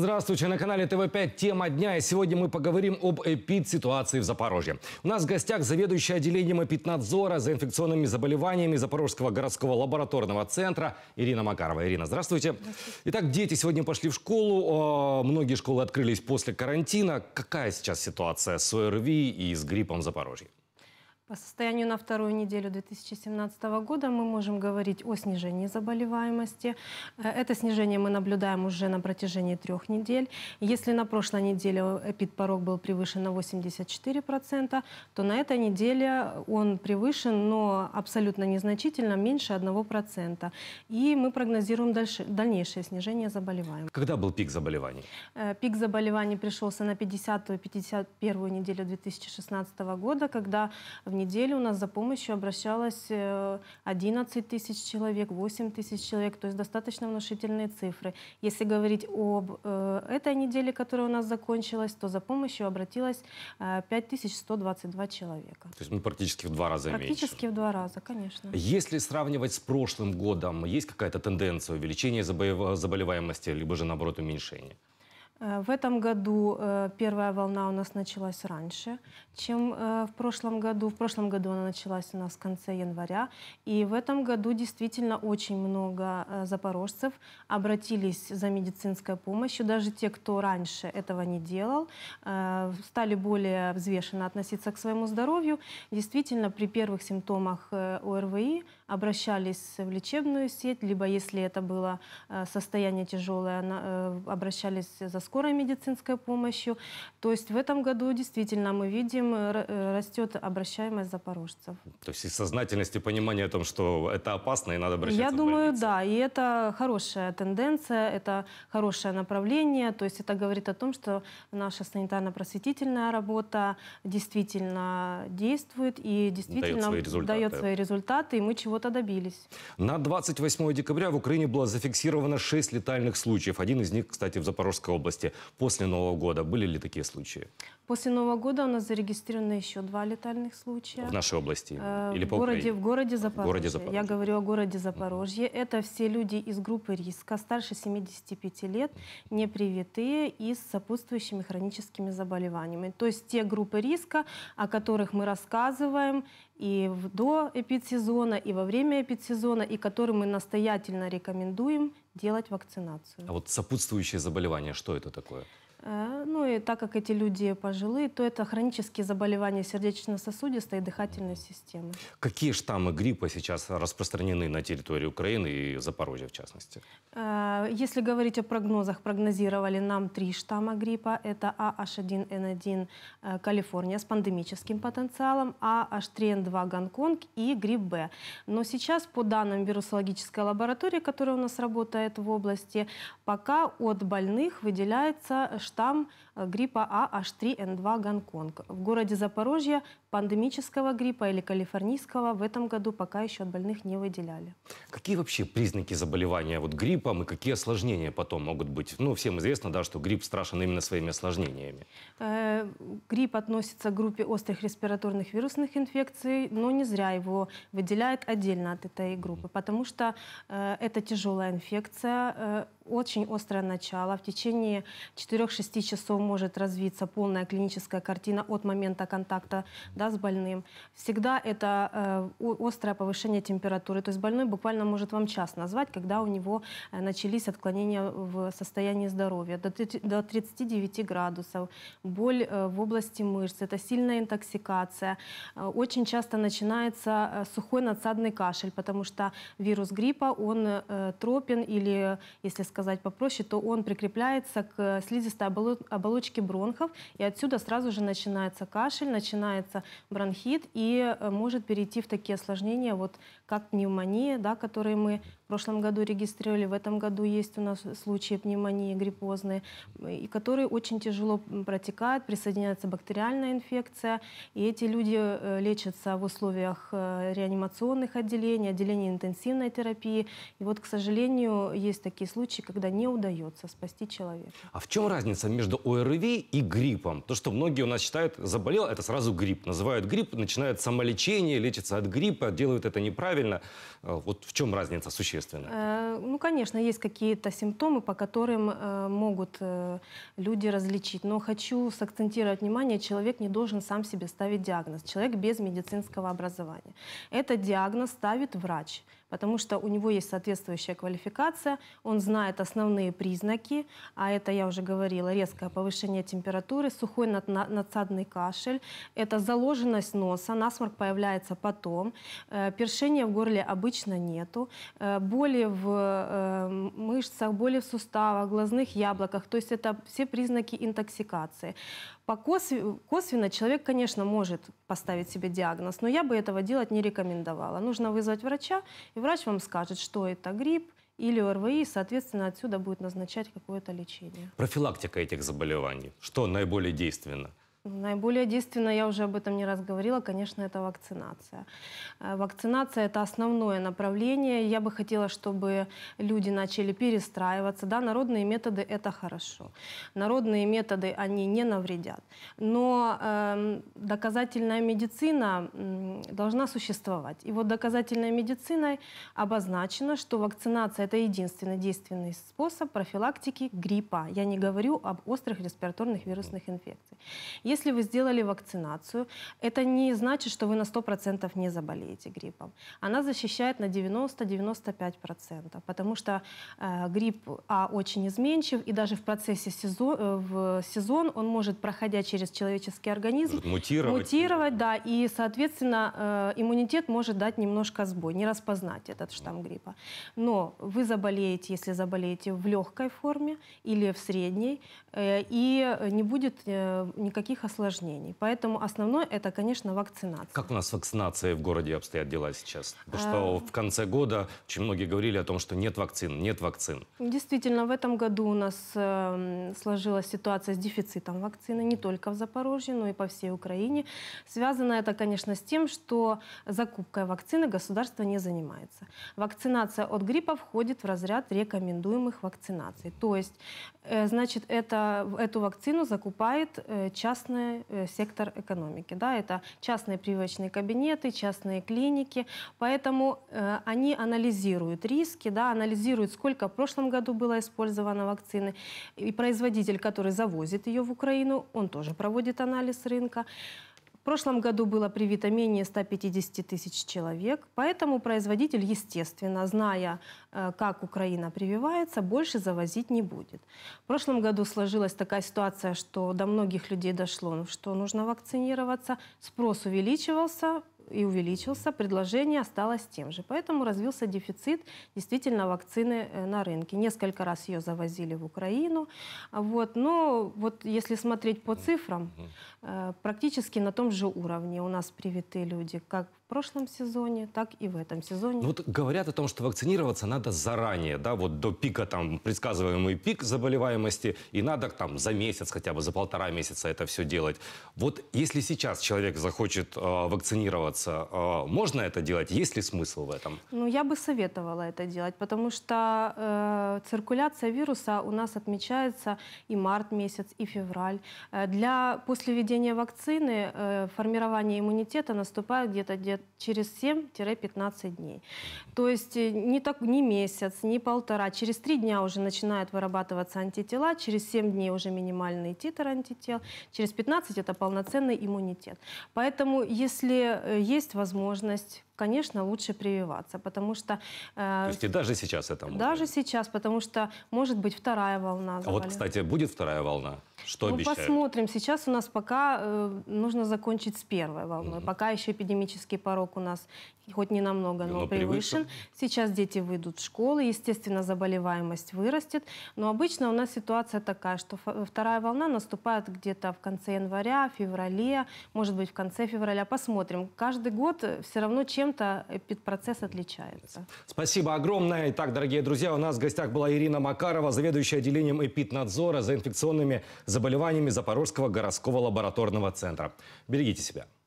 Здравствуйте, на канале ТВ5 «Тема дня» и сегодня мы поговорим об эпид-ситуации в Запорожье. У нас в гостях заведующая отделением эпиднадзора за инфекционными заболеваниями Запорожского городского лабораторного центра Ирина Макарова. Ирина, здравствуйте. здравствуйте. Итак, дети сегодня пошли в школу, а, многие школы открылись после карантина. Какая сейчас ситуация с ОРВИ и с гриппом в Запорожье? По состоянию на вторую неделю 2017 года мы можем говорить о снижении заболеваемости. Э, это снижение мы наблюдаем уже на протяжении трех недель. Если на прошлой неделе эпидпорог был превышен на 84%, то на этой неделе он превышен, но абсолютно незначительно, меньше 1%. И мы прогнозируем дальше, дальнейшее снижение заболеваемости. Когда был пик заболеваний? Э, пик заболеваний пришелся на 50-51 неделю 2016 года, когда в неделе у нас за помощью обращалось 11 э, тысяч человек, 8 тысяч человек, то есть достаточно внушительные цифры. Если говорить об э, этой неделе, которая у нас закончилась, то за помощью обратилось 5122 э, человека. То есть мы ну, практически в два раза Практически меньше. в два раза, конечно. Если сравнивать с прошлым годом, есть какая-то тенденция увеличения заболеваемости, либо же наоборот уменьшения? Э, в этом году э, первая волна у нас началась раньше, чем э, в прошлом году. В прошлом году она началась у нас в конце января. И в этом году действительно очень много запорожцев обратились за медицинской помощью. Даже те, кто раньше этого не делал, стали более взвешенно относиться к своему здоровью. Действительно, при первых симптомах ОРВИ обращались в лечебную сеть, либо если это было состояние тяжелое, обращались за скорой медицинской помощью. То есть в этом году действительно мы видим, э, э, растет обращаемость запорожцев. То есть и сознательность, и понимание о том, что это опасно и надо обращаться Я думаю, да, и это хорошая тенденция, это хорошее направление, то есть это говорит о том, что наша санитарно-просветительная работа действительно действует и действительно дает свои результаты, дает свои результаты и мы чего-то добились. На 28 декабря в Украине было зафиксировано 6 летальных случаев. Один из них, кстати, в Запорожской области области после Нового года. Были ли такие случаи? После Нового года у нас зарегистрировано еще два летальных случая. В нашей области? Э, Или в по городе, Украине? В городе Запорожье. городе Запорожье. Я говорю о городе Запорожье. Mm Это все люди из группы риска, старше 75 лет, непривитые и с сопутствующими хроническими заболеваниями. То есть те группы риска, о которых мы рассказываем, и до эпидсезона, и во время эпидсезона, и которым мы настоятельно рекомендуем делать вакцинацию. А вот сопутствующие заболевания, что это такое? Э, ну и так как эти люди пожилые, то это хронические заболевания сердечно-сосудистой и дыхательной системы. Какие штаммы гриппа сейчас распространены на территории Украины и Запорожья в частности? Э, если говорить о прогнозах, прогнозировали нам три штамма гриппа. Это AH1N1 а э, Калифорния с пандемическим потенциалом, AH3N2 а Гонконг и грипп Б. Но сейчас по данным вирусологической лаборатории, которая у нас работает в области, пока от больных выделяется штамм э, гриппа А H3N2 Гонконг. В городе Запорожье Пандемического гриппа или калифорнийского в этом году пока еще от больных не выделяли. Какие вообще признаки заболевания вот гриппом и какие осложнения потом могут быть? Ну, всем известно, да, что грипп страшен именно своими осложнениями. Э, грипп относится к группе острых респираторных вирусных инфекций, но не зря его выделяют отдельно от этой группы, потому что э, это тяжелая инфекция, э, очень острое начало. В течение 4-6 часов может развиться полная клиническая картина от момента контакта да, с больным. Всегда это э, острое повышение температуры. То есть больной буквально может вам час назвать, когда у него э, начались отклонения в состоянии здоровья. До, до 39 градусов, боль э, в области мышц, это сильная интоксикация. Э, очень часто начинается сухой надсадный кашель, потому что вирус гриппа, он тропен или, если сказать попроще, то он прикрепляется к слизистой оболочке бронхов, и отсюда сразу же начинается кашель, начинается бронхит и э, может перейти в такие осложнения, вот как пневмония, да, которые мы прошлом году регистрировали, в этом году есть у нас случаи пневмонии гриппозной, и которые очень тяжело протекают, присоединяется бактериальная инфекция, и эти люди э, лечатся в условиях э, реанимационных отделений, отделений интенсивной терапии. И вот, к сожалению, есть такие случаи, когда не удается спасти человека. А в чем разница между ОРВИ и гриппом? То, что многие у нас считают, заболел, это сразу грипп. Называют грипп, начинают самолечение, лечатся от гриппа, делают это неправильно. Э, вот в чем разница существенно? существенно? Э, ну, конечно, есть какие-то симптомы, по которым э, могут э, люди различить. Но хочу сакцентировать внимание, человек не должен сам себе ставить диагноз. Человек без медицинского образования. Этот диагноз ставит врач потому что у него есть соответствующая квалификация, он знает основные признаки, а это, я уже говорила, резкое повышение температуры, сухой надсадный кашель, это заложенность носа, насморк появляется потом, э, першения в горле обычно нету, э, боли в э, мышцах, боли в суставах, глазных яблоках, то есть это все признаки интоксикации. По косвенно, косвенно человек, конечно, может поставить себе диагноз, но я бы этого делать не рекомендовала. Нужно вызвать врача, и врач вам скажет, что это грипп, или ОРВИ, и, соответственно, отсюда будет назначать какое-то лечение. Профилактика этих заболеваний. Что наиболее действенно? Наиболее действенно, я уже об этом не раз говорила, конечно, это вакцинация. Э, вакцинация – это основное направление. Я бы хотела, чтобы люди начали перестраиваться. Да, народные методы – это хорошо. Народные методы, они не навредят. Но э, доказательная медицина должна существовать. И вот доказательной медициной обозначено, что вакцинация – это единственный действенный способ профилактики гриппа. Я не говорю об острых респираторных вирусных инфекциях. Если вы сделали вакцинацию, это не значит, что вы на 100% не заболеете гриппом. Она защищает на 90-95%, потому что э, грипп А очень изменчив, и даже в процессе сезон, э, в сезон он может, проходя через человеческий организм, мутировать. мутировать, да, и, соответственно, э, иммунитет может дать немножко сбой, не распознать этот штамм гриппа. Но вы заболеете, если заболеете в легкой форме или в средней, э, и не будет э, никаких никаких осложнений. Поэтому основное это, конечно, вакцинация. Как у нас вакцинация в городе обстоят дела сейчас? Потому что а. в конце года очень многие говорили о том, что нет вакцин, нет вакцин. Действительно, в этом году у нас эм, сложилась ситуация с дефицитом вакцины не только в Запорожье, но и по всей Украине. Связано это, конечно, с тем, что закупкой вакцины государство не занимается. Вакцинация от гриппа входит в разряд рекомендуемых вакцинаций. То есть, э, значит, это, эту вакцину закупает э, частный частный э, сектор экономики. Да, это частные прививочные кабинеты, частные клиники. Поэтому э, они анализируют риски, да, анализируют, сколько в прошлом году было использовано вакцины. И производитель, который завозит ее в Украину, он тоже проводит анализ рынка прошлом году было привито менее 150 тысяч человек, поэтому производитель, естественно, зная, э, как Украина прививается, больше завозить не будет. В прошлом году сложилась такая ситуация, что до многих людей дошло, что нужно вакцинироваться, спрос увеличивался, и увеличился, предложение осталось тем же. Поэтому развился дефицит действительно вакцины э, на рынке. Несколько раз ее завозили в Украину. Вот. Но вот если смотреть по цифрам, э, практически на том же уровне у нас привиты люди, как прошлом сезоне, так и в этом сезоне. Ну, вот говорят о том, что вакцинироваться надо заранее, да, вот до пика, там, предсказываемый пик заболеваемости, и надо там за месяц хотя бы, за полтора месяца это все делать. Вот если сейчас человек захочет э, вакцинироваться, э, можно это делать? Есть ли смысл в этом? Ну, я бы советовала это делать, потому что э, циркуляция вируса у нас отмечается и март месяц, и февраль. Э, для, после введения вакцины э, формирование иммунитета наступает где-то где через 7-15 дней. То есть э, не, так, не месяц, не полтора, через 3 дня уже начинают вырабатываться антитела, через 7 дней уже минимальный титр антител, через 15 это полноценный иммунитет. Поэтому если э, есть возможность конечно, лучше прививаться, потому что... Э, То есть и даже сейчас это можно? Даже сейчас, потому что может быть вторая волна. А вот, кстати, будет вторая волна? Что ну, обещают? посмотрим. Сейчас у нас пока э, нужно закончить с первой волной. Угу. Пока еще эпидемический порог у нас хоть не намного, но, но ну, превышен. превышен. Сейчас дети выйдут в школы, естественно, заболеваемость вырастет. Но обычно у нас ситуация такая, что вторая волна наступает где-то в конце января, феврале, может быть, в конце февраля. Посмотрим. Каждый год э, все равно чем чем-то эпидпроцесс отличается. Спасибо огромное. Итак, дорогие друзья, у нас в гостях была Ирина Макарова, заведующая отделением эпиднадзора за инфекционными заболеваниями Запорожского городского лабораторного центра. Берегите себя.